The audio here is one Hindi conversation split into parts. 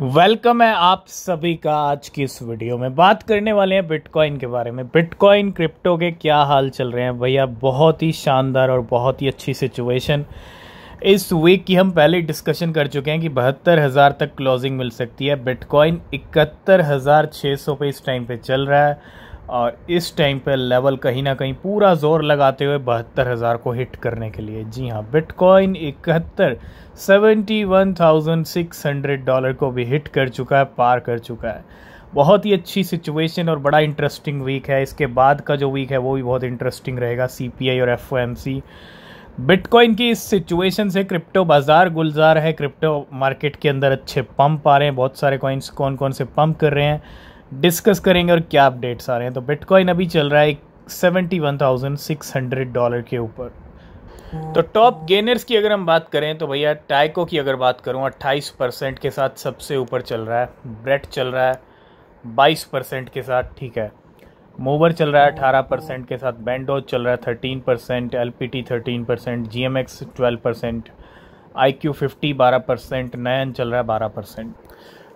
वेलकम है आप सभी का आज की इस वीडियो में बात करने वाले हैं बिटकॉइन के बारे में बिटकॉइन क्रिप्टो के क्या हाल चल रहे हैं भैया बहुत ही शानदार और बहुत ही अच्छी सिचुएशन इस वीक की हम पहले डिस्कशन कर चुके हैं कि बहत्तर हज़ार तक क्लोजिंग मिल सकती है बिटकॉइन इकहत्तर हज़ार छः सौ पे इस टाइम पे चल रहा है और इस टाइम पे लेवल कहीं ना कहीं पूरा जोर लगाते हुए बहत्तर हज़ार को हिट करने के लिए जी हाँ बिटकॉइन इकहत्तर seventy one thousand six hundred dollar को भी हिट कर चुका है पार कर चुका है बहुत ही अच्छी सिचुएशन और बड़ा इंटरेस्टिंग वीक है इसके बाद का जो वीक है वो भी बहुत इंटरेस्टिंग रहेगा सी और एफ बिटकॉइन की इस सिचुएशन से क्रिप्टो बाजार गुलजार है क्रिप्टो मार्केट के अंदर अच्छे पंप आ रहे हैं बहुत सारे कॉइन्स कौन कौन से पंप कर रहे हैं डिस्कस करेंगे और क्या अपडेट्स आ रहे हैं तो बिटकॉइन अभी चल रहा है seventy one thousand six hundred dollar के ऊपर तो टॉप गेनर्स की अगर हम बात करें तो भैया टाइको की अगर बात करूं 28 परसेंट के साथ सबसे ऊपर चल रहा है ब्रेट चल रहा है 22 परसेंट के साथ ठीक है मोवर चल रहा है 18 परसेंट के साथ बैंडो चल रहा है 13 percent L P T thirteen percent G M X twelve percent I Q fifty बारह परसेंट नयन चल रहा है बारह परसेंट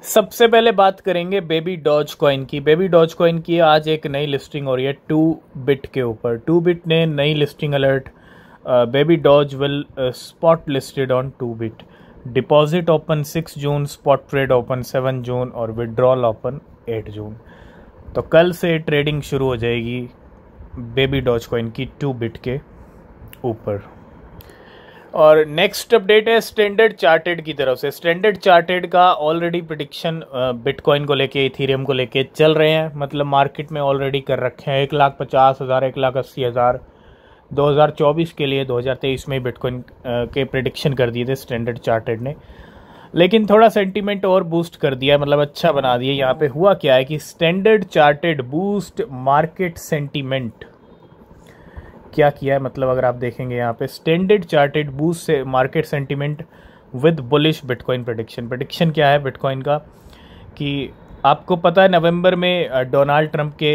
सबसे पहले बात करेंगे बेबी डॉज कॉइन की बेबी डॉज कॉइन की आज एक नई लिस्टिंग हो रही है टू बिट के ऊपर टू बिट ने नई listing alert baby doge will spot listed on Toobit deposit open six June spot trade open seven June और विड्रॉल ओपन एट जून तो कल से ट्रेडिंग शुरू हो जाएगी बेबी डॉज कॉइन की टू बिट के ऊपर और नेक्स्ट अपडेट है स्टैंडर्ड चार्टेड की तरफ से स्टैंडर्ड चार्टेड का ऑलरेडी प्रडिक्शन बिटकॉइन को लेके इथीरियम को लेके चल रहे हैं मतलब मार्केट में ऑलरेडी कर रखे हैं एक लाख पचास हज़ार एक लाख अस्सी हज़ार दो हज़ार चौबीस के लिए दो हज़ार तेईस में बिटकॉइन के प्रडिक्शन कर दिए थे स्टैंडर्ड चार्टेड ने लेकिन थोड़ा सेंटिमेंट और बूस्ट कर दिया मतलब अच्छा बना दिया यहाँ पे हुआ क्या है कि standard chartered boost market sentiment क्या किया है मतलब अगर आप देखेंगे यहाँ पे स्टैंडर्ड चार्टेड बूस से market sentiment with bullish bitcoin prediction prediction क्या है बिटकॉइन का कि आपको पता है नवंबर में डोनाल्ड ट्रंप के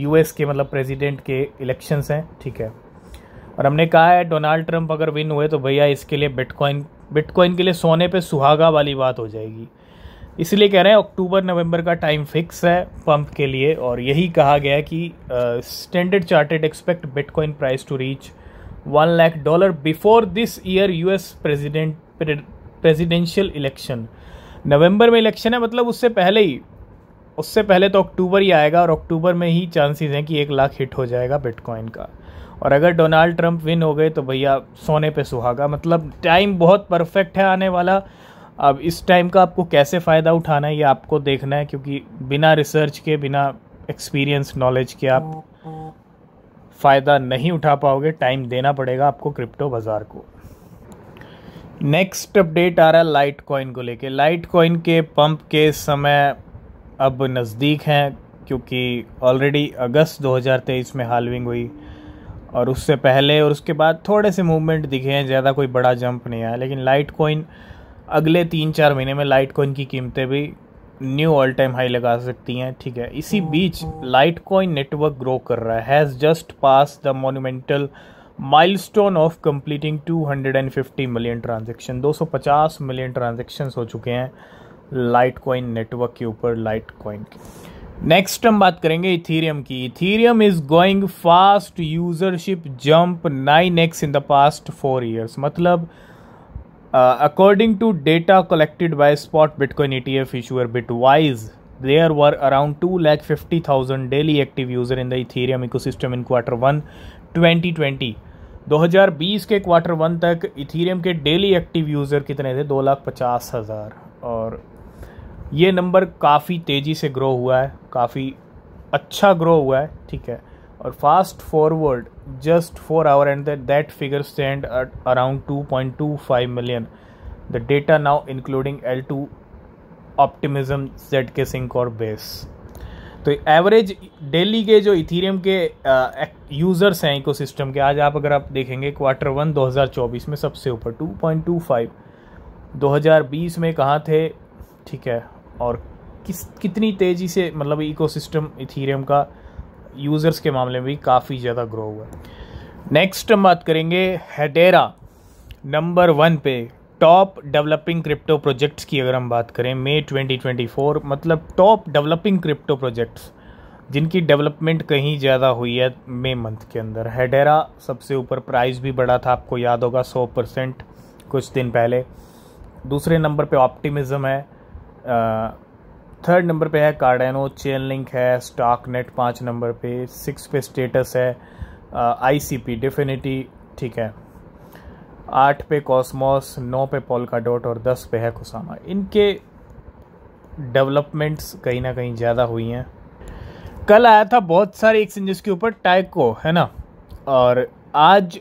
यूएस के मतलब प्रेसिडेंट के इलेक्शंस हैं ठीक है और हमने कहा है डोनाल्ड ट्रंप अगर विन हुए तो भैया इसके लिए बिटकॉइन बिटकॉइन के लिए सोने पे सुहागा वाली बात हो जाएगी इसलिए कह रहे हैं अक्टूबर नवंबर का टाइम फिक्स है पंप के लिए और यही कहा गया कि standard chartered expect bitcoin price to reach one lakh dollar before this year US president presidential election November में इलेक्शन है मतलब उससे पहले ही उससे पहले तो अक्टूबर ही आएगा और अक्टूबर में ही चांसेस हैं कि एक लाख हिट हो जाएगा बिटकॉइन का और अगर डोनाल्ड ट्रंप विन हो गए तो भैया सोने पे सुहागा मतलब टाइम बहुत परफेक्ट है आने वाला अब इस टाइम का आपको कैसे फ़ायदा उठाना है ये आपको देखना है क्योंकि बिना रिसर्च के बिना एक्सपीरियंस नॉलेज के आप फ़ायदा नहीं उठा पाओगे टाइम देना पड़ेगा आपको क्रिप्टो बाज़ार को नेक्स्ट अपडेट आ रहा है लाइट कॉइन को लेके लाइट कॉइन के पंप के समय अब नज़दीक हैं क्योंकि ऑलरेडी अगस्त 2023 में हालविंग हुई और उससे पहले और उसके बाद थोड़े से मूवमेंट दिखे हैं ज़्यादा कोई बड़ा जंप नहीं आया लेकिन लाइट कॉइन अगले तीन चार महीने में लाइट कॉइन की कीमतें भी न्यू ऑल टाइम हाई लगा सकती हैं ठीक है इसी hmm. बीच लाइट कॉइन नेटवर्क ग्रो कर रहा है has just passed the monumental milestone of completing 250 million transaction 250 million transaction हो चुके हैं लाइट कॉइन नेटवर्क के ऊपर लाइट कॉइन के नेक्स्ट हम बात करेंगे इथीरियम की Ethereum is going fast usership jump X in the past four years मतलब according to data collected by spot bitcoin E T F issuer Bitwise there were around two lakh fifty thousand daily active user in the Ethereum ecosystem in quarter one twenty twenty दो हज़ार बीस के क्वार्टर वन तक इथेरियम के डेली एक्टिव यूज़र कितने थे दो लाख पचास हज़ार और ये नंबर काफ़ी तेज़ी से ग्रो हुआ है काफ़ी अच्छा ग्रो हुआ है ठीक है और fast forward just 4 hour and that, that figure stand at around 2.25 million the data now including l2 Z K sync और बेस तो एवरेज डेली के जो इथीरियम के यूज़र्स uh, हैं इको सिस्टम के आज आप अगर आप देखेंगे क्वार्टर वन 2024 में सबसे ऊपर 2.25 2020 में कहाँ थे ठीक है और किस कितनी तेज़ी से मतलब इको सिस्टम इथीरियम का यूज़र्स के मामले में भी काफ़ी ज़्यादा ग्रो हुआ नेक्स्ट हम बात करेंगे हेडेरा नंबर वन पे टॉप डेवलपिंग क्रिप्टो प्रोजेक्ट्स की अगर हम बात करें मई 2024 मतलब टॉप डेवलपिंग क्रिप्टो प्रोजेक्ट्स जिनकी डेवलपमेंट कहीं ज़्यादा हुई है मे मंथ के अंदर हेडेरा सबसे ऊपर प्राइस भी बढ़ा था आपको याद होगा 100 परसेंट कुछ दिन पहले दूसरे नंबर पे ऑप्टिमिज़म है थर्ड नंबर पे है कार्डेनो चेन लिंक है स्टॉक नेट पाँच नंबर पे सिक्स पे स्टेटस है आई सी पी डिफिनिटी ठीक है आठ पे कॉस्मोस नौ पे पोलका डॉट और दस पे है कुसामा इनके डेवलपमेंट्स कहीं ना कहीं ज़्यादा हुई हैं कल आया था बहुत सारे एक्सचेंजेस के ऊपर टाइको है ना और आज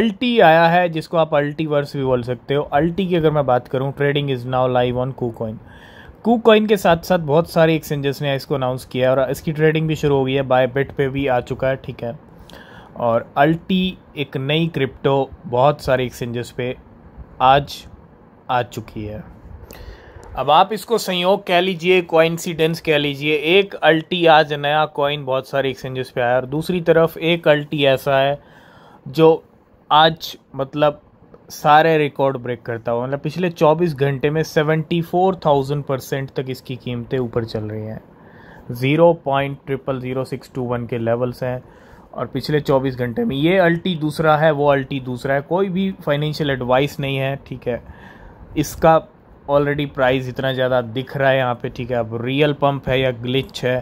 अल्टी आया है जिसको आप अल्टीवर्स भी बोल सकते हो अल्टी की अगर मैं बात करूँ trading is now live on KuCoin KuCoin coin के साथ साथ बहुत सारे एक्सचेंजेस ने इसको अनाउंस किया है और इसकी ट्रेडिंग भी शुरू हो गई है बाय बिट पे भी आ चुका है ठीक है और अल्टी एक नई क्रिप्टो बहुत सारे एक्सचेंजेस पे आज आ चुकी है अब आप इसको संयोग कह लीजिए कोइंसिडेंस कह लीजिए एक अल्टी आज नया कॉइन बहुत सारे एक्सचेंजेस पे आया और दूसरी तरफ एक अल्टी ऐसा है जो आज मतलब सारे रिकॉर्ड ब्रेक करता हुआ मतलब पिछले 24 घंटे में 74,000 परसेंट तक इसकी कीमतें ऊपर चल रही हैं zero point triple zero six two one के लेवल्स हैं और पिछले 24 घंटे में ये अल्टी दूसरा है वो अल्टी दूसरा है कोई भी फाइनेंशियल एडवाइस नहीं है ठीक है इसका ऑलरेडी प्राइस इतना ज़्यादा दिख रहा है यहाँ पे ठीक है अब रियल पंप है या ग्लिच है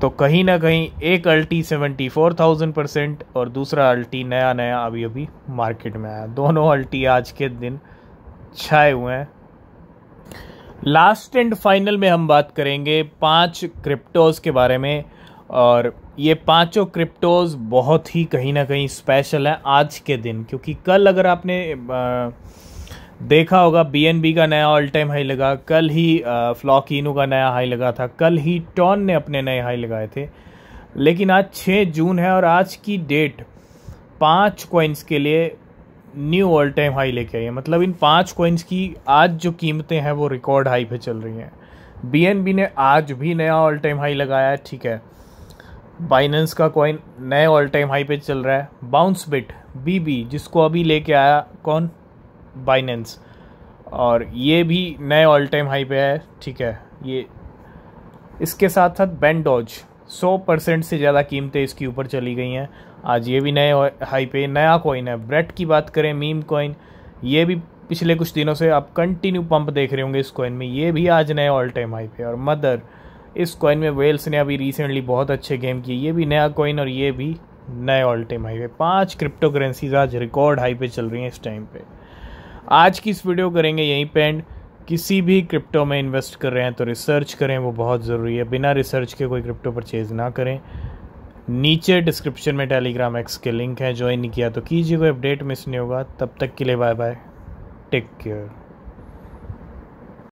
तो कहीं ना कहीं एक अल्टी सेवेंटी फोर थाउजेंड परसेंट और दूसरा अल्टी नया नया अभी अभी मार्केट में आया दोनों अल्टी आज के दिन छाए हुए हैं लास्ट एंड फाइनल में हम बात करेंगे पांच क्रिप्टोज के बारे में और ये पांचों क्रिप्टोज बहुत ही कहीं ना कहीं स्पेशल है आज के दिन क्योंकि कल अगर आपने आ, देखा होगा बी का नया ऑल टाइम हाई लगा कल ही फ्लॉकिनो का नया हाई लगा था कल ही टॉन ने अपने नए हाई लगाए थे लेकिन आज 6 जून है और आज की डेट पाँच कॉइन्स के लिए न्यू ऑल टाइम हाई लेके आई है मतलब इन पाँच कॉइन्स की आज जो कीमतें हैं वो रिकॉर्ड हाई पे चल रही हैं बी ने आज भी नया ऑल टाइम हाई लगाया है ठीक है बाइनेंस का कॉइन नए ऑल टाइम हाई पे चल रहा है बाउंस बिट बीबी जिसको अभी लेके आया कौन बाइनेंस और ये भी नए ऑल टाइम हाई पे है ठीक है ये इसके साथ साथ बैंडोज सौ परसेंट से ज़्यादा कीमतें इसके ऊपर चली गई हैं आज ये भी नए हाई पे नया कॉइन है ब्रेड की बात करें मीम कॉइन ये भी पिछले कुछ दिनों से आप कंटिन्यू पंप देख रहे होंगे इस कॉइन में ये भी आज नए ऑल टाइम हाई पे और मदर इस कॉइन में वेल्स ने अभी रिसेंटली बहुत अच्छे गेम किए ये भी नया कॉइन और ये भी नए ऑल टाइम हाई पे पाँच क्रिप्टो करेंसीज आज रिकॉर्ड हाई पे चल रही हैं इस टाइम पे आज की इस वीडियो करेंगे यहीं पे एंड किसी भी क्रिप्टो में इन्वेस्ट कर रहे हैं तो रिसर्च करें वो बहुत ज़रूरी है बिना रिसर्च के कोई क्रिप्टो परचेज़ ना करें नीचे डिस्क्रिप्शन में टेलीग्राम एक्स के लिंक है ज्वाइन किया तो कीजिए कोई अपडेट मिस नहीं होगा तब तक के लिए बाय बाय टेक केयर